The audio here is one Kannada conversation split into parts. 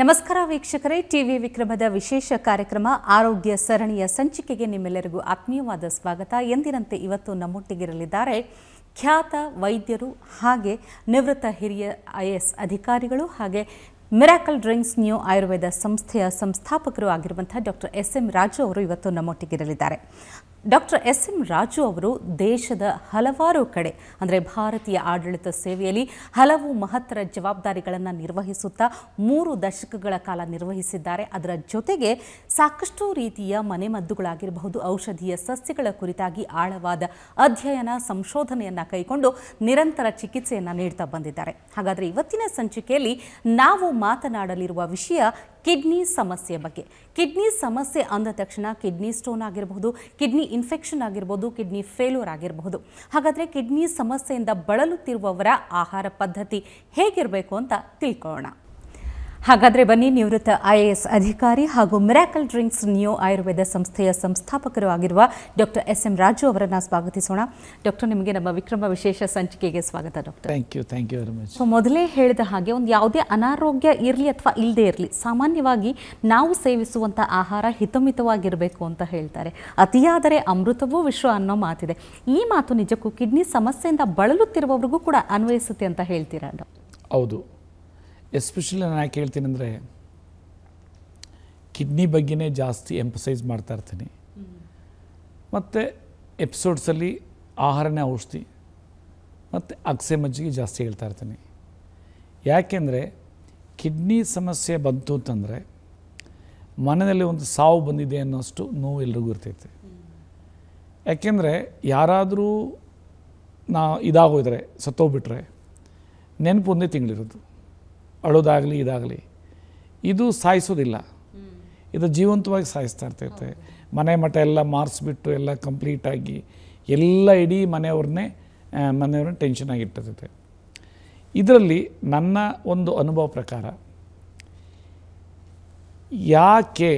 ನಮಸ್ಕಾರ ವೀಕ್ಷಕರೇ ಟಿವಿ ವಿಕ್ರಮದ ವಿಶೇಷ ಕಾರ್ಯಕ್ರಮ ಆರೋಗ್ಯ ಸರಣಿಯ ಸಂಚಿಕೆಗೆ ನಿಮ್ಮೆಲ್ಲರಿಗೂ ಆತ್ಮೀಯವಾದ ಸ್ವಾಗತ ಎಂದಿನಂತೆ ಇವತ್ತು ನಮ್ಮೊಟ್ಟಿಗಿರಲಿದ್ದಾರೆ ಖ್ಯಾತ ವೈದ್ಯರು ಹಾಗೆ ನಿವೃತ್ತ ಹಿರಿಯ ಐ ಎಸ್ ಅಧಿಕಾರಿಗಳು ಹಾಗೆ ಮಿರಾಕಲ್ ಡ್ರಿಂಕ್ಸ್ ನ್ಯೂ ಆಯುರ್ವೇದ ಸಂಸ್ಥೆಯ ಸಂಸ್ಥಾಪಕರು ಆಗಿರುವಂತಹ ಡಾಕ್ಟರ್ ಎಸ್ ಎಂ ರಾಜು ಅವರು ಇವತ್ತು ನಮ್ಮೊಟ್ಟಿಗಿರಲಿದ್ದಾರೆ ಡಾಕ್ಟರ್ ಎಸ್ ಎಂ ರಾಜು ಅವರು ದೇಶದ ಹಲವಾರು ಕಡೆ ಅಂದರೆ ಭಾರತೀಯ ಆಡಳಿತ ಸೇವೆಯಲ್ಲಿ ಹಲವು ಮಹತ್ತರ ಜವಾಬ್ದಾರಿಗಳನ್ನು ನಿರ್ವಹಿಸುತ್ತಾ ಮೂರು ದಶಕಗಳ ಕಾಲ ನಿರ್ವಹಿಸಿದ್ದಾರೆ ಅದರ ಜೊತೆಗೆ ಸಾಕಷ್ಟು ರೀತಿಯ ಮನೆಮದ್ದುಗಳಾಗಿರಬಹುದು ಔಷಧೀಯ ಸಸ್ಯಗಳ ಕುರಿತಾಗಿ ಆಳವಾದ ಅಧ್ಯಯನ ಸಂಶೋಧನೆಯನ್ನು ಕೈಗೊಂಡು ನಿರಂತರ ಚಿಕಿತ್ಸೆಯನ್ನು ನೀಡ್ತಾ ಬಂದಿದ್ದಾರೆ ಹಾಗಾದರೆ ಇವತ್ತಿನ ಸಂಚಿಕೆಯಲ್ಲಿ ನಾವು ಮಾತನಾಡಲಿರುವ ವಿಷಯ ಕಿಡ್ನಿ ಸಮಸ್ಯೆ ಬಗ್ಗೆ ಕಿಡ್ನಿ ಸಮಸ್ಯೆ ಅಂದ ತಕ್ಷಣ ಕಿಡ್ನಿ ಸ್ಟೋನ್ ಆಗಿರಬಹುದು ಕಿಡ್ನಿ ಇನ್ಫೆಕ್ಷನ್ ಆಗಿರ್ಬೋದು ಕಿಡ್ನಿ ಫೇಲ್ಯೂರ್ ಆಗಿರಬಹುದು ಹಾಗಾದರೆ ಕಿಡ್ನಿ ಸಮಸ್ಯೆಯಿಂದ ಬಳಲುತ್ತಿರುವವರ ಆಹಾರ ಪದ್ಧತಿ ಹೇಗಿರಬೇಕು ಅಂತ ತಿಳ್ಕೊಳ್ಳೋಣ ಹಾಗಾದರೆ ಬನ್ನಿ ನಿವೃತ್ತ ಐಎಎಸ್ ಅಧಿಕಾರಿ ಹಾಗೂ ಮಿರಾಕಲ್ ಡ್ರಿಂಕ್ಸ್ ನ್ಯೂ ಆಯುರ್ವೇದ ಸಂಸ್ಥೆಯ ಸಂಸ್ಥಾಪಕರು ಆಗಿರುವ ಡಾಕ್ಟರ್ ಎಸ್ ಎಂ ರಾಜು ಅವರನ್ನು ಸ್ವಾಗತಿಸೋಣ ಡಾಕ್ಟರ್ ನಿಮಗೆ ನಮ್ಮ ವಿಕ್ರಮ ವಿಶೇಷ ಸಂಚಿಕೆಗೆ ಸ್ವಾಗತ doctor thank you thank you very much so ಮೊದಲೇ ಹೇಳಿದ ಹಾಗೆ ಒಂದು ಯಾವುದೇ ಅನಾರೋಗ್ಯ ಇರಲಿ ಅಥವಾ ಇಲ್ಲದೇ ಇರಲಿ ಸಾಮಾನ್ಯವಾಗಿ ನಾವು ಸೇವಿಸುವಂಥ ಆಹಾರ ಹಿತಮಿತವಾಗಿರಬೇಕು ಅಂತ ಹೇಳ್ತಾರೆ ಅತಿಯಾದರೆ ಅಮೃತವೂ ವಿಶ್ವ ಅನ್ನೋ ಮಾತಿದೆ ಈ ಮಾತು ನಿಜಕ್ಕೂ ಕಿಡ್ನಿ ಸಮಸ್ಯೆಯಿಂದ ಬಳಲುತ್ತಿರುವವರಿಗೂ ಕೂಡ ಅನ್ವಯಿಸುತ್ತೆ ಅಂತ ಹೇಳ್ತೀರಾ ಹೌದು ಎಸ್ಪೆಷಲಿ ನಾನು ಯಾಕೆ ಹೇಳ್ತೀನಿ ಅಂದರೆ ಕಿಡ್ನಿ ಬಗ್ಗೆನೇ ಜಾಸ್ತಿ ಎಂಪಸೈಸ್ ಮಾಡ್ತಾ ಇರ್ತೀನಿ ಮತ್ತು ಎಪಿಸೋಡ್ಸಲ್ಲಿ ಆಹಾರನೇ ಔಷಧಿ ಮತ್ತು ಅಗಸೆ ಮಜ್ಜಿಗೆ ಜಾಸ್ತಿ ಹೇಳ್ತಾ ಇರ್ತೀನಿ ಯಾಕೆಂದರೆ ಕಿಡ್ನಿ ಸಮಸ್ಯೆ ಬಂತು ಅಂತಂದರೆ ಮನೆಯಲ್ಲಿ ಒಂದು ಸಾವು ಬಂದಿದೆ ಅನ್ನೋಷ್ಟು ನೋವು ಎಲ್ರಿಗೂ ಇರ್ತೈತೆ ಯಾಕೆಂದರೆ ಯಾರಾದರೂ ನಾ ಇದಾಗೋದ್ರೆ ಸತ್ತೋಗ್ಬಿಟ್ರೆ ನೆನಪು ಒಂದೇ ತಿಂಗಳಿರೋದು ಅಳೋದಾಗಲಿ ಇದಾಗಲಿ ಇದು ಸಾಯಿಸೋದಿಲ್ಲ ಇದು ಜೀವಂತವಾಗಿ ಸಾಯಿಸ್ತಾ ಇರ್ತೈತೆ ಮನೆ ಮಠ ಎಲ್ಲ ಮಾರಿಸ್ಬಿಟ್ಟು ಎಲ್ಲ ಕಂಪ್ಲೀಟಾಗಿ ಎಲ್ಲ ಇಡೀ ಮನೆಯವ್ರನ್ನೇ ಮನೆಯವ್ರನ್ನ ಟೆನ್ಷನ್ ಆಗಿಟ್ಟಿರ್ತೈತೆ ಇದರಲ್ಲಿ ನನ್ನ ಒಂದು ಅನುಭವ ಪ್ರಕಾರ ಯಾಕೆ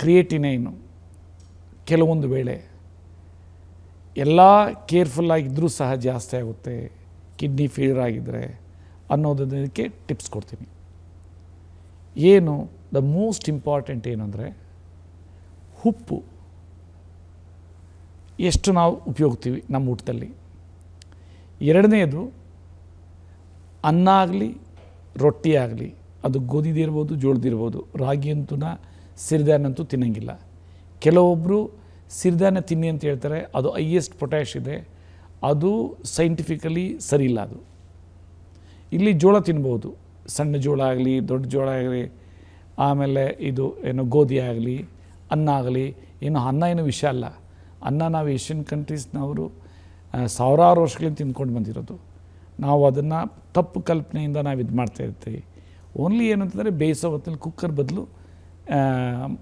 ಕ್ರಿಯೇಟಿನೇನು ಕೆಲವೊಂದು ವೇಳೆ ಎಲ್ಲ ಕೇರ್ಫುಲ್ಲಾಗಿದ್ದರೂ ಸಹ ಜಾಸ್ತಿ ಆಗುತ್ತೆ ಕಿಡ್ನಿ ಫೇಲ್ಯೂರ್ ಆಗಿದ್ದರೆ ಅನ್ನೋದಕ್ಕೆ ಟಿಪ್ಸ್ ಕೊಡ್ತೀನಿ ಏನು ದ ಮೋಸ್ಟ್ ಇಂಪಾರ್ಟೆಂಟ್ ಏನಂದರೆ ಉಪ್ಪು ಎಷ್ಟು ನಾವು ಉಪಯೋಗ್ತೀವಿ ನಮ್ಮ ಊಟದಲ್ಲಿ ಎರಡನೇದು ಅನ್ನ ಆಗಲಿ ರೊಟ್ಟಿ ಆಗಲಿ ಅದು ಗೋಧಿದಿರ್ಬೋದು ಜೋಳದಿರ್ಬೋದು ರಾಗಿ ಅಂತೂ ಸಿರಿಧಾನ್ಯಂತೂ ತಿನ್ನಂಗಿಲ್ಲ ಕೆಲವೊಬ್ಬರು ಸಿರಿಧಾನ್ಯ ತಿನ್ನಿ ಅಂತ ಹೇಳ್ತಾರೆ ಅದು ಹೈಯೆಸ್ಟ್ ಪೊಟ್ಯಾಶ್ ಇದೆ ಅದು ಸೈಂಟಿಫಿಕಲಿ ಸರಿ ಇಲ್ಲ ಅದು ಇಲ್ಲಿ ಜೋಳ ತಿನ್ಬೋದು ಸಣ್ಣ ಜೋಳ ಆಗಲಿ ದೊಡ್ಡ ಜೋಳ ಆಗಲಿ ಆಮೇಲೆ ಇದು ಏನು ಗೋಧಿ ಆಗಲಿ ಅನ್ನ ಆಗಲಿ ಏನು ಅನ್ನ ಏನು ವಿಷಯ ಅಲ್ಲ ಅನ್ನ ನಾವು ಏಷ್ಯನ್ ಕಂಟ್ರೀಸ್ನವರು ಸಾವಿರಾರು ವರ್ಷಗಳಿಂದ ತಿಂದ್ಕೊಂಡು ಬಂದಿರೋದು ನಾವು ಅದನ್ನು ತಪ್ಪು ಕಲ್ಪನೆಯಿಂದ ನಾವು ಇದು ಮಾಡ್ತಾಯಿರ್ತೀವಿ ಓನ್ಲಿ ಏನಂತಂದರೆ ಬೇಯಿಸೋ ಹೊತ್ತಲ್ಲಿ ಕುಕ್ಕರ್ ಬದಲು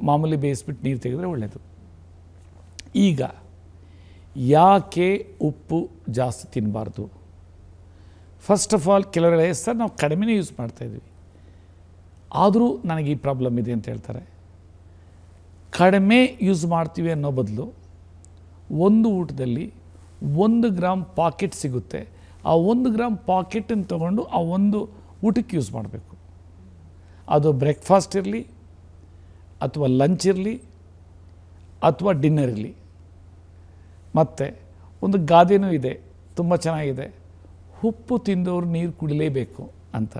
ಮಾಮೂಲಿ ಬೇಯಿಸ್ಬಿಟ್ಟು ನೀರು ತೆಗೆದ್ರೆ ಒಳ್ಳೆಯದು ಈಗ ಯಾಕೆ ಉಪ್ಪು ಜಾಸ್ತಿ ತಿನ್ನಬಾರ್ದು ಫಸ್ಟ್ ಆಫ್ ಆಲ್ ಕೆಲವರೆಲ್ಲ ಸರ್ ನಾವು ಕಡಿಮೆನೇ ಯೂಸ್ ಮಾಡ್ತಾಯಿದ್ವಿ ಆದರೂ ನನಗೆ ಈ ಪ್ರಾಬ್ಲಮ್ ಇದೆ ಅಂತ ಹೇಳ್ತಾರೆ ಕಡಿಮೆ ಯೂಸ್ ಮಾಡ್ತೀವಿ ಅನ್ನೋ ಬದಲು ಒಂದು ಊಟದಲ್ಲಿ ಒಂದು ಗ್ರಾಮ್ ಪಾಕೆಟ್ ಸಿಗುತ್ತೆ ಆ ಒಂದು ಗ್ರಾಮ್ ಪಾಕೆಟನ್ನು ತೊಗೊಂಡು ಆ ಒಂದು ಊಟಕ್ಕೆ ಯೂಸ್ ಮಾಡಬೇಕು ಅದು ಬ್ರೇಕ್ಫಾಸ್ಟ್ ಇರಲಿ ಅಥವಾ ಲಂಚ್ ಇರಲಿ ಅಥವಾ ಡಿನ್ನರ್ ಇರಲಿ ಮತ್ತು ಒಂದು ಗಾದೆನೂ ಇದೆ ತುಂಬ ಚೆನ್ನಾಗಿದೆ ಉಪ್ಪು ತಿಂದವರು ನೀರು ಕುಡಿಲೇಬೇಕು ಅಂತ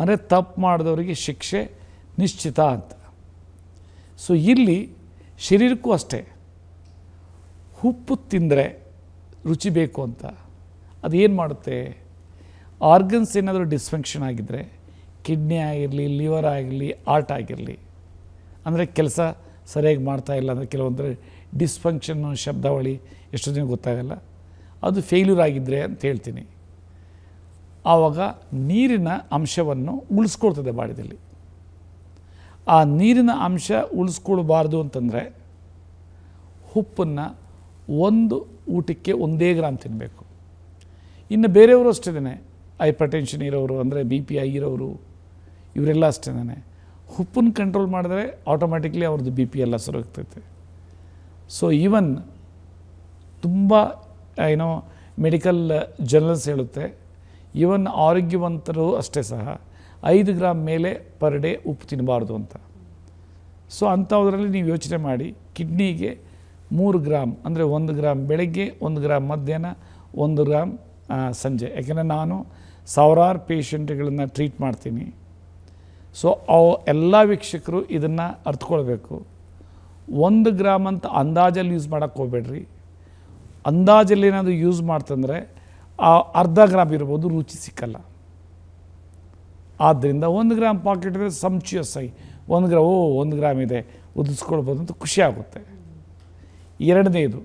ಅಂದರೆ ತಪ್ಪು ಮಾಡಿದವರಿಗೆ ಶಿಕ್ಷೆ ನಿಶ್ಚಿತ ಅಂತ ಸೊ ಇಲ್ಲಿ ಶರೀರಕ್ಕೂ ಅಷ್ಟೇ ಉಪ್ಪು ತಿಂದರೆ ರುಚಿ ಬೇಕು ಅಂತ ಅದು ಏನು ಮಾಡುತ್ತೆ ಆರ್ಗನ್ಸ್ ಏನಾದರೂ ಡಿಸ್ಫಂಕ್ಷನ್ ಆಗಿದ್ದರೆ ಕಿಡ್ನಿ ಆಗಿರಲಿ ಲಿವರ್ ಆಗಿರಲಿ ಆರ್ಟ್ ಆಗಿರಲಿ ಅಂದರೆ ಕೆಲಸ ಸರಿಯಾಗಿ ಮಾಡ್ತಾ ಇಲ್ಲ ಅಂದರೆ ಕೆಲವೊಂದರೆ ಡಿಸ್ಫಂಕ್ಷನ್ ಶಬ್ದಾವಳಿ ಎಷ್ಟೊತ್ತಿನ ದಿನ ಗೊತ್ತಾಗಲ್ಲ ಅದು ಫೇಲ್ಯೂರ್ ಆಗಿದ್ದರೆ ಅಂತ ಹೇಳ್ತೀನಿ ಆವಾಗ ನೀರಿನ ಅಂಶವನ್ನು ಉಳಿಸ್ಕೊಳ್ತದೆ ಬಾಡಿದಲ್ಲಿ ಆ ನೀರಿನ ಅಂಶ ಉಳಿಸ್ಕೊಳ್ಬಾರ್ದು ಅಂತಂದರೆ ಉಪ್ಪನ್ನು ಒಂದು ಊಟಕ್ಕೆ ಒಂದೇ ಗ್ರಾಮ್ ತಿನ್ನಬೇಕು ಇನ್ನು ಬೇರೆಯವರು ಅಷ್ಟೇನೆ ಹೈಪರ್ ಟೆನ್ಷನ್ ಇರೋರು ಅಂದರೆ ಬಿ ಪಿ ಐ ಇರೋರು ಇವರೆಲ್ಲ ಅಷ್ಟಿದ್ದಾನೆ ಉಪ್ಪನ್ನು ಕಂಟ್ರೋಲ್ ಮಾಡಿದ್ರೆ ಆಟೋಮ್ಯಾಟಿಕ್ಲಿ ಅವ್ರದ್ದು ಬಿ ಪಿ ಎಲ್ಲ ಹೋಗ್ತೈತೆ ಸೊ ಈವನ್ ತುಂಬ ಏನೋ ಮೆಡಿಕಲ್ ಜರ್ನಲ್ಸ್ ಹೇಳುತ್ತೆ ಇವನ್ ಆರೋಗ್ಯವಂತರು ಅಷ್ಟೇ ಸಹ ಐದು ಗ್ರಾಮ್ ಮೇಲೆ ಪರ್ ಡೇ ಉಪ್ಪು ತಿನ್ನಬಾರ್ದು ಅಂತ ಸೊ ಅಂಥವುದರಲ್ಲಿ ನೀವು ಯೋಚನೆ ಮಾಡಿ ಕಿಡ್ನಿಗೆ ಮೂರು ಗ್ರಾಮ್ ಅಂದರೆ ಒಂದು ಗ್ರಾಮ್ ಬೆಳಗ್ಗೆ ಒಂದು ಗ್ರಾಮ್ ಮಧ್ಯಾಹ್ನ ಒಂದು ಗ್ರಾಮ್ ಸಂಜೆ ಯಾಕೆಂದರೆ ನಾನು ಸಾವಿರಾರು ಪೇಷಂಟ್ಗಳನ್ನು ಟ್ರೀಟ್ ಮಾಡ್ತೀನಿ ಸೊ ಅವು ಎಲ್ಲ ವೀಕ್ಷಕರು ಇದನ್ನು ಅರ್ತ್ಕೊಳ್ಬೇಕು ಒಂದು ಗ್ರಾಮ್ ಅಂತ ಅಂದಾಜಲ್ಲಿ ಯೂಸ್ ಮಾಡೋಕ್ಕೆ ಹೋಗ್ಬೇಡ್ರಿ ಅಂದಾಜಲ್ಲಿ ಏನಾದರೂ ಯೂಸ್ ಮಾಡ್ತಂದರೆ ಆ ಅರ್ಧ ಗ್ರಾಮ್ ಇರ್ಬೋದು ರುಚಿ ಸಿಕ್ಕಲ್ಲ ಆದ್ದರಿಂದ ಒಂದು ಗ್ರಾಮ್ ಪಾಕೆಟ್ ಇದ್ರೆ ಸೈ ಒಂದು ಗ್ರಾಮ್ ಓ ಒಂದು ಗ್ರಾಮ್ ಇದೆ ಉದಿಸ್ಕೊಳ್ಬೋದು ಅಂತ ಖುಷಿ ಆಗುತ್ತೆ ಎರಡನೇದು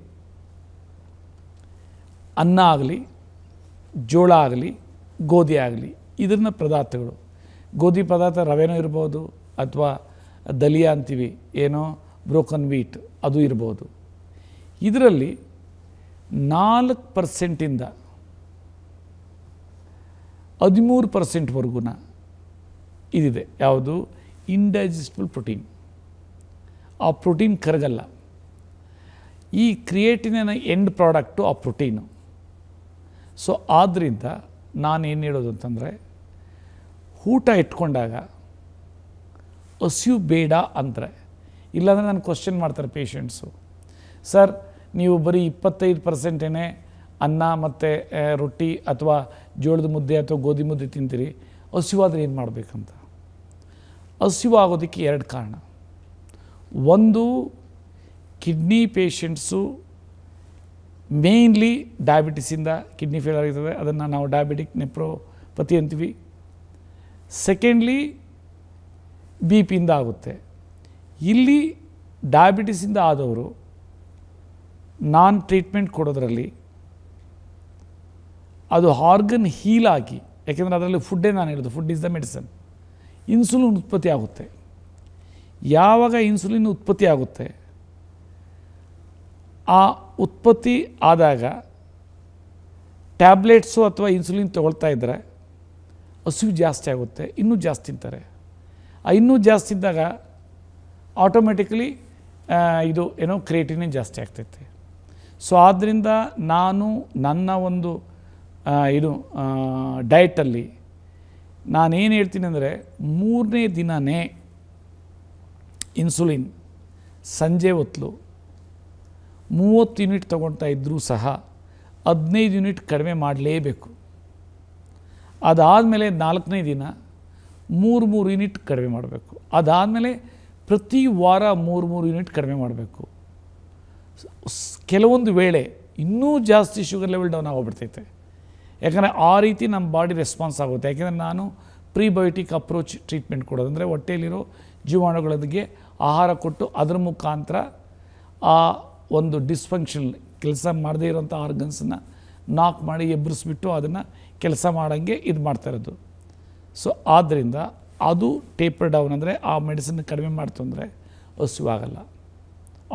ಅನ್ನ ಆಗಲಿ ಜೋಳ ಆಗಲಿ ಗೋಧಿ ಆಗಲಿ ಇದನ್ನ ಪದಾರ್ಥಗಳು ಗೋಧಿ ಪದಾರ್ಥ ರವೆನೂ ಇರ್ಬೋದು ಅಥವಾ ದಲಿಯಾ ಅಂತೀವಿ ಏನೋ ಬ್ರೋಕನ್ ವೀಟ್ ಅದು ಇರ್ಬೋದು ಇದರಲ್ಲಿ ನಾಲ್ಕು ಪರ್ಸೆಂಟಿಂದ ಹದಿಮೂರು ಪರ್ಸೆಂಟ್ವರೆಗೂ ಇದಿದೆ ಯಾವುದು ಇಂಡೈಜೆಸ್ಟಿಬಲ್ ಪ್ರೋಟೀನ್ ಆ ಪ್ರೋಟೀನ್ ಕರಗಲ್ಲ ಈ ಕ್ರಿಯೇಟಿನ ಎಂಡ್ ಪ್ರಾಡಕ್ಟು ಆ ಪ್ರೋಟೀನು ಸೊ ಆದ್ದರಿಂದ ನಾನು ಏನು ಹೇಳೋದು ಅಂತಂದರೆ ಊಟ ಇಟ್ಕೊಂಡಾಗ ಹಸಿವು ಬೇಡ ಅಂತಾರೆ ಇಲ್ಲಾಂದರೆ ನಾನು ಕ್ವಶನ್ ಮಾಡ್ತಾರೆ ಪೇಷಂಟ್ಸು ಸರ್ ನೀವು ಬರೀ ಇಪ್ಪತ್ತೈದು ಪರ್ಸೆಂಟೇನೆ ಅನ್ನ ಮತ್ತು ರೊಟ್ಟಿ ಅಥವಾ ಜೋಳದ ಮುದ್ದೆ ಅಥವಾ ಗೋಧಿ ಮುದ್ದೆ ತಿಂತೀರಿ ಹಸಿವಾದರೆ ಏನು ಮಾಡಬೇಕಂತ ಹಸಿವಾಗೋದಕ್ಕೆ ಎರಡು ಕಾರಣ ಒಂದು ಕಿಡ್ನಿ ಪೇಷಂಟ್ಸು ಮೇಯ್ನ್ಲಿ ಡಯಾಬಿಟಿಸಿಂದ ಕಿಡ್ನಿ ಫೇಲ್ ಆಗಿರ್ತದೆ ಅದನ್ನು ನಾವು ಡಯಾಬಿಟಿಕ್ ನೆಪ್ರೋಪತಿ ಅಂತೀವಿ ಸೆಕೆಂಡ್ಲಿ ಬಿ ಪಿಯಿಂದ ಆಗುತ್ತೆ ಇಲ್ಲಿ ಡಯಾಬಿಟಿಸಿಂದ ಆದವರು ನಾನ್ ಟ್ರೀಟ್ಮೆಂಟ್ ಕೊಡೋದ್ರಲ್ಲಿ ಅದು ಹಾರ್ಗನ್ ಹೀಲಾಗಿ ಯಾಕೆಂದರೆ ಅದರಲ್ಲಿ ಫುಡ್ಡೇ ನಾನು ಹೇಳೋದು food is the medicine insulin ಉತ್ಪತ್ತಿ ಆಗುತ್ತೆ ಯಾವಾಗ ಇನ್ಸುಲಿನ್ ಉತ್ಪತ್ತಿ ಆಗುತ್ತೆ ಆ ಉತ್ಪತ್ತಿ ಆದಾಗ ಟ್ಯಾಬ್ಲೆಟ್ಸು ಅಥವಾ ಇನ್ಸುಲಿನ್ ತೊಗೊಳ್ತಾ ಇದ್ದರೆ ಹಸಿವು ಜಾಸ್ತಿ ಆಗುತ್ತೆ ಇನ್ನೂ ಜಾಸ್ತಿ ತಿಂತಾರೆ ಆ ಇನ್ನೂ ಜಾಸ್ತಿ ಇದ್ದಾಗ ಆಟೋಮೆಟಿಕಲಿ ಇದು ಏನೋ ಕ್ರಿಯೇಟಿನೇ ಜಾಸ್ತಿ ಆಗ್ತೈತೆ ಸೊ ಆದ್ದರಿಂದ ನಾನು ನನ್ನ ಒಂದು ಇದು ಡಯಟಲ್ಲಿ ನಾನೇನು ಹೇಳ್ತೀನಿ ಅಂದರೆ ಮೂರನೇ ದಿನವೇ ಇನ್ಸುಲಿನ್ ಸಂಜೆ ಹೊತ್ತು ಮೂವತ್ತು ಯೂನಿಟ್ ತೊಗೊಳ್ತಾ ಇದ್ದರೂ ಸಹ ಹದಿನೈದು ಯೂನಿಟ್ ಕಡಿಮೆ ಮಾಡಲೇಬೇಕು ಅದಾದಮೇಲೆ ನಾಲ್ಕನೇ ದಿನ ಮೂರು ಮೂರು ಯೂನಿಟ್ ಕಡಿಮೆ ಮಾಡಬೇಕು ಅದಾದಮೇಲೆ ಪ್ರತಿ ವಾರ ಮೂರು ಮೂರು ಯೂನಿಟ್ ಕಡಿಮೆ ಮಾಡಬೇಕು ಕೆಲವೊಂದು ವೇಳೆ ಇನ್ನೂ ಜಾಸ್ತಿ ಶುಗರ್ ಲೆವೆಲ್ ಡೌನ್ ಆಗೋಗ್ಬಿಡ್ತೈತೆ ಯಾಕಂದರೆ ಆ ರೀತಿ ನಮ್ಮ ಬಾಡಿ ರೆಸ್ಪಾನ್ಸ್ ಆಗುತ್ತೆ ಯಾಕೆಂದರೆ ನಾನು ಪ್ರಿಬಯೋಟಿಕ್ ಅಪ್ರೋಚ್ ಟ್ರೀಟ್ಮೆಂಟ್ ಕೊಡೋದು ಅಂದರೆ ಹೊಟ್ಟೆಯಲ್ಲಿರೋ ಜೀವಾಣುಗಳಿಗೆ ಆಹಾರ ಕೊಟ್ಟು ಅದರ ಮುಖಾಂತರ ಆ ಒಂದು ಡಿಸ್ಫಂಕ್ಷನ್ ಕೆಲಸ ಮಾಡದೇ ಇರೋಂಥ ಆರ್ಗನ್ಸನ್ನು ನಾಕ್ ಮಾಡಿ ಎಬ್ಬರಿಸ್ಬಿಟ್ಟು ಅದನ್ನು ಕೆಲಸ ಮಾಡೋಂಗೆ ಇದು ಮಾಡ್ತಾ ಇರೋದು ಸೊ ಆದ್ದರಿಂದ ಅದು ಟೇಪರ್ ಡೌನ್ ಅಂದರೆ ಆ ಮೆಡಿಸಿನ್ ಕಡಿಮೆ ಮಾಡ್ತು ಅಂದರೆ ಹಸುವಾಗಲ್ಲ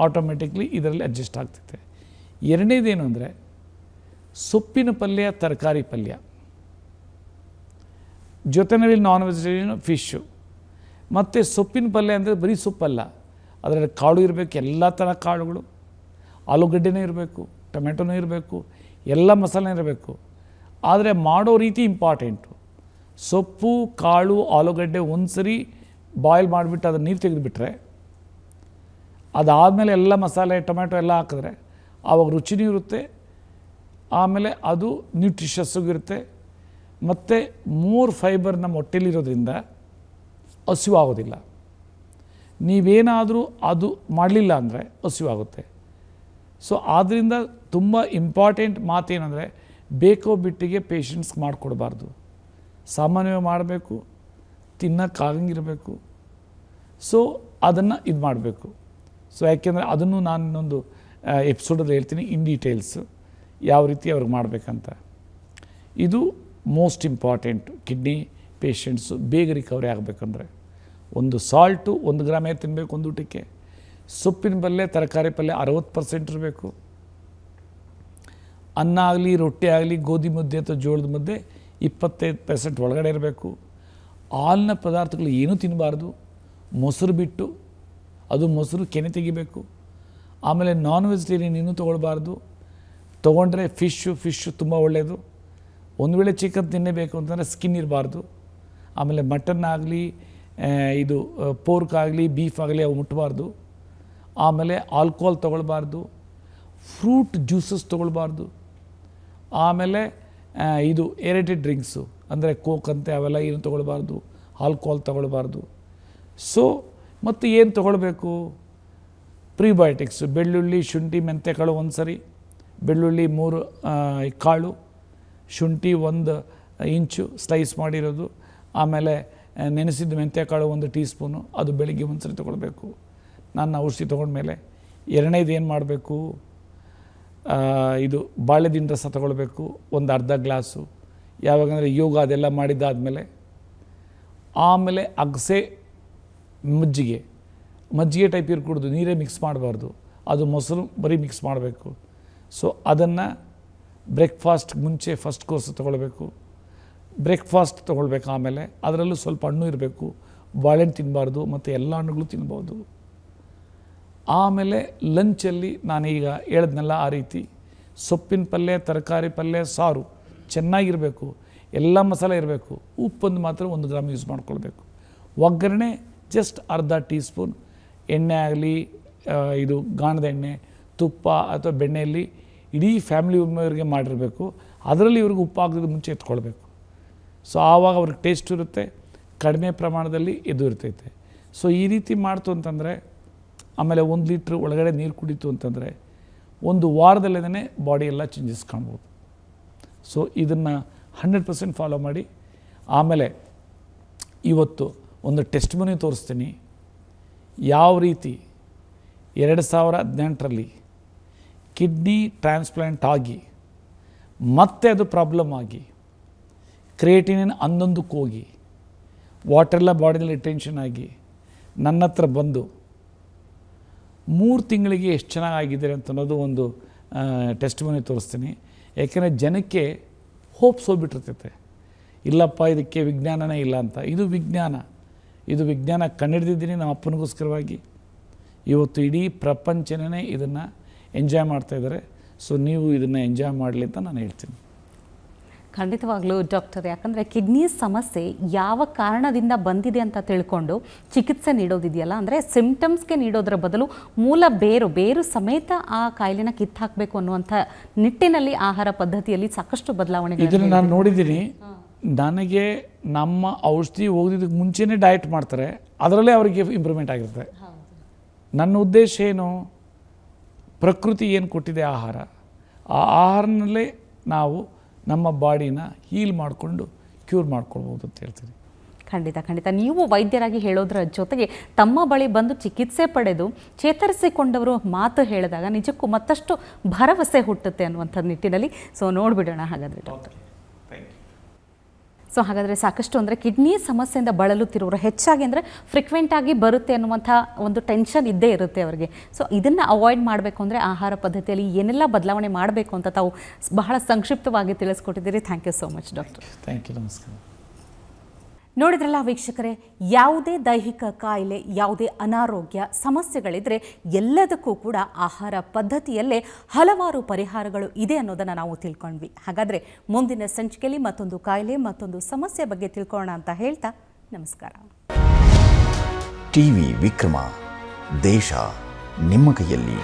ಆಟೋಮೆಟಿಕ್ಲಿ ಇದರಲ್ಲಿ ಅಡ್ಜಸ್ಟ್ ಆಗ್ತೈತೆ ಎರಡನೇದೇನು ಅಂದರೆ ಸೊಪ್ಪಿನ ಪಲ್ಯ ತರಕಾರಿ ಪಲ್ಯ ಜೊತೆನಲ್ಲಿ ನಾನ್ ವೆಜಿಟೇರಿಯನ್ ಫಿಶ್ಶು ಮತ್ತು ಸೊಪ್ಪಿನ ಪಲ್ಯ ಅಂದರೆ ಬರೀ ಸೊಪ್ಪಲ್ಲ ಅದರಲ್ಲಿ ಕಾಳು ಇರಬೇಕು ಎಲ್ಲ ಥರ ಕಾಳುಗಳು ಆಲೂಗಡ್ಡೆನೂ ಇರಬೇಕು ಟೊಮೆಟೊನೂ ಇರಬೇಕು ಎಲ್ಲ ಮಸಾಲೆ ಇರಬೇಕು ಆದರೆ ಮಾಡೋ ರೀತಿ ಇಂಪಾರ್ಟೆಂಟು ಸೊಪ್ಪು ಕಾಳು ಆಲೂಗಡ್ಡೆ ಒಂದು ಸರಿ ಬಾಯ್ಲ್ ಮಾಡಿಬಿಟ್ಟು ಅದನ್ನು ನೀರು ತೆಗೆದುಬಿಟ್ರೆ ಅದಾದಮೇಲೆ ಎಲ್ಲ ಮಸಾಲೆ ಟೊಮೆಟೊ ಎಲ್ಲ ಹಾಕಿದ್ರೆ ಆವಾಗ ರುಚಿನೂ ಇರುತ್ತೆ ಆಮೇಲೆ ಅದು ನ್ಯೂಟ್ರಿಷಸ್ಸು ಇರುತ್ತೆ ಮತ್ತು ಮೋರ್ ಫೈಬರ್ ನಮ್ಮ ಹೊಟ್ಟೆಲಿರೋದ್ರಿಂದ ಹಸಿವಾಗೋದಿಲ್ಲ ನೀವೇನಾದರೂ ಅದು ಮಾಡಲಿಲ್ಲ ಅಂದರೆ ಹಸಿವಾಗುತ್ತೆ ಸೊ ಆದ್ದರಿಂದ ತುಂಬ ಇಂಪಾರ್ಟೆಂಟ್ ಮಾತೇನೆಂದರೆ ಬೇಕೋ ಬಿಟ್ಟಿಗೆ ಪೇಷಂಟ್ಸ್ಗೆ ಮಾಡಿಕೊಡ್ಬಾರ್ದು ಸಾಮಾನ್ಯವಾಗಿ ಮಾಡಬೇಕು ತಿನ್ನೋಕ್ಕಾಗಂಗಿರಬೇಕು ಸೊ ಅದನ್ನು ಇದು ಮಾಡಬೇಕು ಸೊ ಯಾಕೆಂದರೆ ಅದನ್ನು ನಾನು ಇನ್ನೊಂದು ಎಪಿಸೋಡಲ್ಲಿ ಹೇಳ್ತೀನಿ ಇನ್ ಡೀಟೇಲ್ಸು ಯಾವ ರೀತಿ ಅವ್ರಿಗೆ ಮಾಡಬೇಕಂತ ಇದು ಮೋಸ್ಟ್ ಇಂಪಾರ್ಟೆಂಟ್ ಕಿಡ್ನಿ ಪೇಷಂಟ್ಸು ಬೇಗ ರಿಕವರಿ ಆಗಬೇಕಂದ್ರೆ ಒಂದು ಸಾಲ್ಟು ಒಂದು ಗ್ರಾಮೇ ತಿನ್ನಬೇಕು ಒಂದು ಊಟಕ್ಕೆ ಸೊಪ್ಪಿನ ಪಲ್ಯ ತರಕಾರಿ ಪಲ್ಯ ಅರವತ್ತು ಪರ್ಸೆಂಟ್ ಇರಬೇಕು ಅನ್ನ ಆಗಲಿ ರೊಟ್ಟಿ ಆಗಲಿ ಗೋಧಿ ಮುದ್ದೆ ಅಥವಾ ಜೋಳದ ಮುದ್ದೆ ಇಪ್ಪತ್ತೈದು ಪರ್ಸೆಂಟ್ ಒಳಗಡೆ ಇರಬೇಕು ಹಾಲಿನ ಪದಾರ್ಥಗಳು ಏನೂ ತಿನ್ನಬಾರ್ದು ಮೊಸರು ಬಿಟ್ಟು ಅದು ಮೊಸರು ಕೆನೆ ತೆಗಿಬೇಕು ಆಮೇಲೆ ನಾನ್ ವೆಜಿಟೇರಿಯನ್ ಏನೂ ತೊಗೊಳ್ಬಾರ್ದು ತೊಗೊಂಡ್ರೆ ಫಿಶ್ಶು ಫಿಶ್ಶು ತುಂಬ ಒಳ್ಳೆಯದು ಒಂದು ವೇಳೆ ಚಿಕನ್ ತಿನ್ನಬೇಕು ಅಂತಂದರೆ ಸ್ಕಿನ್ ಇರಬಾರ್ದು ಆಮೇಲೆ ಮಟನ್ ಆಗಲಿ ಇದು ಪೋರ್ಕ್ ಆಗಲಿ ಬೀಫ್ ಆಗಲಿ ಅವು ಮುಟ್ಟಬಾರ್ದು ಆಮೇಲೆ ಆಲ್ಕೋಹಾಲ್ ತೊಗೊಳ್ಬಾರ್ದು ಫ್ರೂಟ್ ಜ್ಯೂಸಸ್ ತೊಗೊಳ್ಬಾರ್ದು ಆಮೇಲೆ ಇದು ಏರೇಟೆಡ್ ಡ್ರಿಂಕ್ಸು ಅಂದರೆ ಕೋಕ್ ಅಂತೆ ಅವೆಲ್ಲ ಏನು ತೊಗೊಳ್ಬಾರ್ದು ಆಲ್ಕೋಹಾಲ್ ತೊಗೊಳ್ಬಾರ್ದು ಸೊ ಮತ್ತು ಏನು ತೊಗೊಳ್ಬೇಕು ಪ್ರೀಬಯೋಟಿಕ್ಸು ಬೆಳ್ಳುಳ್ಳಿ ಶುಂಠಿ ಮೆಂತೆಕಾಳು ಒಂದು ಸರಿ ಬೆಳ್ಳುಳ್ಳಿ ಮೂರು ಕಾಳು ಶುಂಠಿ ಒಂದು ಇಂಚು ಸ್ಲೈಸ್ ಮಾಡಿರೋದು ಆಮೇಲೆ ನೆನೆಸಿದ ಮೆಂತ್ಯಕಾಳು ಒಂದು ಟೀ ಸ್ಪೂನು ಅದು ಬೆಳಿಗ್ಗೆ ಒಂದು ಸರಿ ತೊಗೊಳ್ಬೇಕು ನಾನು ಔಷಧಿ ತೊಗೊಂಡ್ಮೇಲೆ ಎರಡನೇದು ಏನು ಮಾಡಬೇಕು ಇದು ಬಾಳೆದಿಂದ ರಸ ತೊಗೊಳ್ಬೇಕು ಒಂದು ಅರ್ಧ ಗ್ಲಾಸು ಯಾವಾಗಂದರೆ ಯೋಗ ಅದೆಲ್ಲ ಮಾಡಿದ್ದಾದಮೇಲೆ ಆಮೇಲೆ ಅಗಸೆ ಮಜ್ಜಿಗೆ ಮಜ್ಜಿಗೆ ಟೈಪ್ ಇರ್ಕೊಡೋದು ನೀರೇ ಮಿಕ್ಸ್ ಮಾಡಬಾರ್ದು ಅದು ಮೊಸರು ಬರೀ ಮಿಕ್ಸ್ ಮಾಡಬೇಕು ಸೊ ಅದನ್ನು ಬ್ರೇಕ್ಫಾಸ್ಟ್ ಮುಂಚೆ ಫಸ್ಟ್ ಕೋರ್ಸ್ ತೊಗೊಳ್ಬೇಕು ಬ್ರೇಕ್ಫಾಸ್ಟ್ ತೊಗೊಳ್ಬೇಕು ಆಮೇಲೆ ಅದರಲ್ಲೂ ಸ್ವಲ್ಪ ಹಣ್ಣು ಇರಬೇಕು ಬಾಳೆಹಣ್ಣು ತಿನ್ನಬಾರ್ದು ಮತ್ತು ಎಲ್ಲ ಹಣ್ಣುಗಳು ತಿನ್ಬೋದು ಆಮೇಲೆ ಲಂಚಲ್ಲಿ ನಾನೀಗ ಹೇಳಿದ್ನೆಲ್ಲ ಆ ರೀತಿ ಸೊಪ್ಪಿನ ಪಲ್ಯ ತರಕಾರಿ ಪಲ್ಯ ಸಾರು ಚೆನ್ನಾಗಿರಬೇಕು ಎಲ್ಲ ಮಸಾಲೆ ಇರಬೇಕು ಉಪ್ಪೊಂದು ಮಾತ್ರ ಒಂದು ಗ್ರಾಮ್ ಯೂಸ್ ಮಾಡ್ಕೊಳ್ಬೇಕು ಒಗ್ಗರಣೆ ಜಸ್ಟ್ ಅರ್ಧ ಟೀ ಸ್ಪೂನ್ ಎಣ್ಣೆ ಆಗಲಿ ಇದು ಗಾಣದ ಎಣ್ಣೆ ತುಪ್ಪ ಅಥವಾ ಬೆಣ್ಣೆಯಲ್ಲಿ ಇಡೀ ಫ್ಯಾಮಿಲಿ ಮೆಂಬರ್ಗೆ ಮಾಡಿರಬೇಕು ಅದರಲ್ಲಿ ಇವ್ರಿಗೆ ಉಪ್ಪು ಹಾಕಿದ ಮುಂಚೆ ಎತ್ಕೊಳ್ಬೇಕು ಸೊ ಆವಾಗ ಅವ್ರಿಗೆ ಟೇಸ್ಟ್ ಇರುತ್ತೆ ಕಡಿಮೆ ಪ್ರಮಾಣದಲ್ಲಿ ಇದು ಇರ್ತೈತೆ ಸೊ ಈ ರೀತಿ ಮಾಡ್ತು ಅಂತಂದರೆ ಆಮೇಲೆ ಒಂದು ಲೀಟ್ರ್ ಒಳಗಡೆ ನೀರು ಕುಡಿತು ಅಂತಂದರೆ ಒಂದು ವಾರದಲ್ಲೇ ಬಾಡಿ ಎಲ್ಲ ಚೇಂಜಸ್ ಕಾಣ್ಬೋದು ಸೊ ಇದನ್ನು ಹಂಡ್ರೆಡ್ ಪರ್ಸೆಂಟ್ ಫಾಲೋ ಮಾಡಿ ಆಮೇಲೆ ಇವತ್ತು ಒಂದು ಟೆಸ್ಟ್ ಮನೆ ತೋರಿಸ್ತೀನಿ ಯಾವ ರೀತಿ ಎರಡು ಸಾವಿರ ಹದಿನೆಂಟರಲ್ಲಿ ಕಿಡ್ನಿ ಟ್ರಾನ್ಸ್ಪ್ಲಾಂಟ್ ಆಗಿ ಮತ್ತೆ ಅದು ಪ್ರಾಬ್ಲಮ್ ಆಗಿ ಕ್ರಿಯೇಟಿನಿನ ಹನ್ನೊಂದಕ್ಕೆ ಹೋಗಿ ವಾಟರೆಲ್ಲ ಬಾಡಿನಲ್ಲಿ ಟೆನ್ಷನ್ ಆಗಿ ನನ್ನ ಹತ್ರ ಬಂದು ಮೂರು ತಿಂಗಳಿಗೆ ಎಷ್ಟು ಚೆನ್ನಾಗಿದ್ದಾರೆ ಅಂತ ಅನ್ನೋದು ಒಂದು ಟೆಸ್ಟ್ ಮನೆ ತೋರಿಸ್ತೀನಿ ಯಾಕೆಂದರೆ ಜನಕ್ಕೆ ಹೋಪ್ಸ್ ಹೋಗ್ಬಿಟ್ಟಿರ್ತೈತೆ ಇಲ್ಲಪ್ಪ ಇದಕ್ಕೆ ವಿಜ್ಞಾನನೇ ಇಲ್ಲ ಅಂತ ಇದು ವಿಜ್ಞಾನ ಇದು ವಿಜ್ಞಾನ ಕಂಡಿಡ್ದಿದ್ದೀನಿ ನಮ್ಮ ಅಪ್ಪನಿಗೋಸ್ಕರವಾಗಿ ಇವತ್ತು ಇಡೀ ಪ್ರಪಂಚನೇ ಇದನ್ನು ಎಂಜಾಯ್ ಮಾಡ್ತಾ ಮಾಡ್ತಾಯಿದ್ದಾರೆ ಸೊ ನೀವು ಇದನ್ನು ಎಂಜಾಯ್ ಮಾಡಲಿ ಅಂತ ನಾನು ಹೇಳ್ತೀನಿ ಖಂಡಿತವಾಗ್ಲೂ ಡಾಕ್ಟರ್ ಯಾಕಂದರೆ ಕಿಡ್ನಿ ಸಮಸ್ಯೆ ಯಾವ ಕಾರಣದಿಂದ ಬಂದಿದೆ ಅಂತ ತಿಳ್ಕೊಂಡು ಚಿಕಿತ್ಸೆ ನೀಡೋದಿದೆಯಲ್ಲ ಅಂದರೆ ಸಿಂಪ್ಟಮ್ಸ್ಗೆ ನೀಡೋದ್ರ ಬದಲು ಮೂಲ ಬೇರು ಬೇರು ಸಮೇತ ಆ ಕಾಯಿಲೆನ ಕಿತ್ತಾಕಬೇಕು ಅನ್ನುವಂಥ ನಿಟ್ಟಿನಲ್ಲಿ ಆಹಾರ ಪದ್ಧತಿಯಲ್ಲಿ ಸಾಕಷ್ಟು ಬದಲಾವಣೆ ಇದನ್ನು ನಾನು ನೋಡಿದ್ದೀನಿ ನನಗೆ ನಮ್ಮ ಔಷಧಿ ಹೋಗಿದ್ದಕ್ಕೆ ಮುಂಚೆನೇ ಡಯಟ್ ಮಾಡ್ತಾರೆ ಅದರಲ್ಲೇ ಅವರಿಗೆ ಇಂಪ್ರೂವ್ಮೆಂಟ್ ಆಗಿರುತ್ತೆ ನನ್ನ ಉದ್ದೇಶ ಏನು ಪ್ರಕೃತಿ ಏನು ಕೊಟ್ಟಿದೆ ಆಹಾರ ಆ ಆಹಾರನಲ್ಲೇ ನಾವು ನಮ್ಮ ಬಾಡಿನ ಹೀಲ್ ಮಾಡಿಕೊಂಡು ಕ್ಯೂರ್ ಮಾಡ್ಕೊಳ್ಬೋದು ಅಂತ ಹೇಳ್ತೀನಿ ಖಂಡಿತ ಖಂಡಿತ ನೀವು ವೈದ್ಯರಾಗಿ ಹೇಳೋದ್ರ ಜೊತೆಗೆ ತಮ್ಮ ಬಳಿ ಬಂದು ಚಿಕಿತ್ಸೆ ಪಡೆದು ಚೇತರಿಸಿಕೊಂಡವರು ಮಾತು ಹೇಳಿದಾಗ ನಿಜಕ್ಕೂ ಮತ್ತಷ್ಟು ಭರವಸೆ ಹುಟ್ಟುತ್ತೆ ಅನ್ನುವಂಥ ನಿಟ್ಟಿನಲ್ಲಿ ಸೊ ನೋಡಿಬಿಡೋಣ ಹಾಗಾದರೆ ಡಾಕ್ಟರ್ ಸೊ ಹಾಗಾದರೆ ಸಾಕಷ್ಟು ಅಂದರೆ ಕಿಡ್ನಿ ಸಮಸ್ಯೆಯಿಂದ ಬಳಲುತ್ತಿರೋರು ಹೆಚ್ಚಾಗಿ ಅಂದರೆ ಫ್ರಿಕ್ವೆಂಟಾಗಿ ಬರುತ್ತೆ ಅನ್ನುವಂಥ ಒಂದು ಟೆನ್ಷನ್ ಇದ್ದೇ ಇರುತ್ತೆ ಅವರಿಗೆ ಸೊ ಇದನ್ನು ಅವಾಯ್ಡ್ ಮಾಡಬೇಕು ಅಂದರೆ ಆಹಾರ ಪದ್ಧತಿಯಲ್ಲಿ ಏನೆಲ್ಲ ಬದಲಾವಣೆ ಮಾಡಬೇಕು ಅಂತ ತಾವು ಬಹಳ ಸಂಕ್ಷಿಪ್ತವಾಗಿ ತಿಳಿಸ್ಕೊಟ್ಟಿದ್ದೀರಿ thank you so much doctor thank you ನಮಸ್ಕಾರ ನೋಡಿದ್ರಲ್ಲ ವೀಕ್ಷಕರೇ ಯಾವುದೇ ದೈಹಿಕ ಕಾಯಿಲೆ ಯಾವುದೇ ಅನಾರೋಗ್ಯ ಸಮಸ್ಯೆಗಳಿದ್ರೆ ಎಲ್ಲದಕ್ಕೂ ಕೂಡ ಆಹಾರ ಪದ್ಧತಿಯಲ್ಲೇ ಹಲವಾರು ಪರಿಹಾರಗಳು ಇದೆ ಅನ್ನೋದನ್ನು ನಾವು ತಿಳ್ಕೊಂಡ್ವಿ ಹಾಗಾದರೆ ಮುಂದಿನ ಸಂಚಿಕೆಯಲ್ಲಿ ಮತ್ತೊಂದು ಕಾಯಿಲೆ ಮತ್ತೊಂದು ಸಮಸ್ಯೆ ಬಗ್ಗೆ ತಿಳ್ಕೊಳ್ಳೋಣ ಅಂತ ಹೇಳ್ತಾ ನಮಸ್ಕಾರ ಟಿವಿ ವಿಕ್ರಮ ದೇಶ ನಿಮ್ಮ ಕೈಯಲ್ಲಿ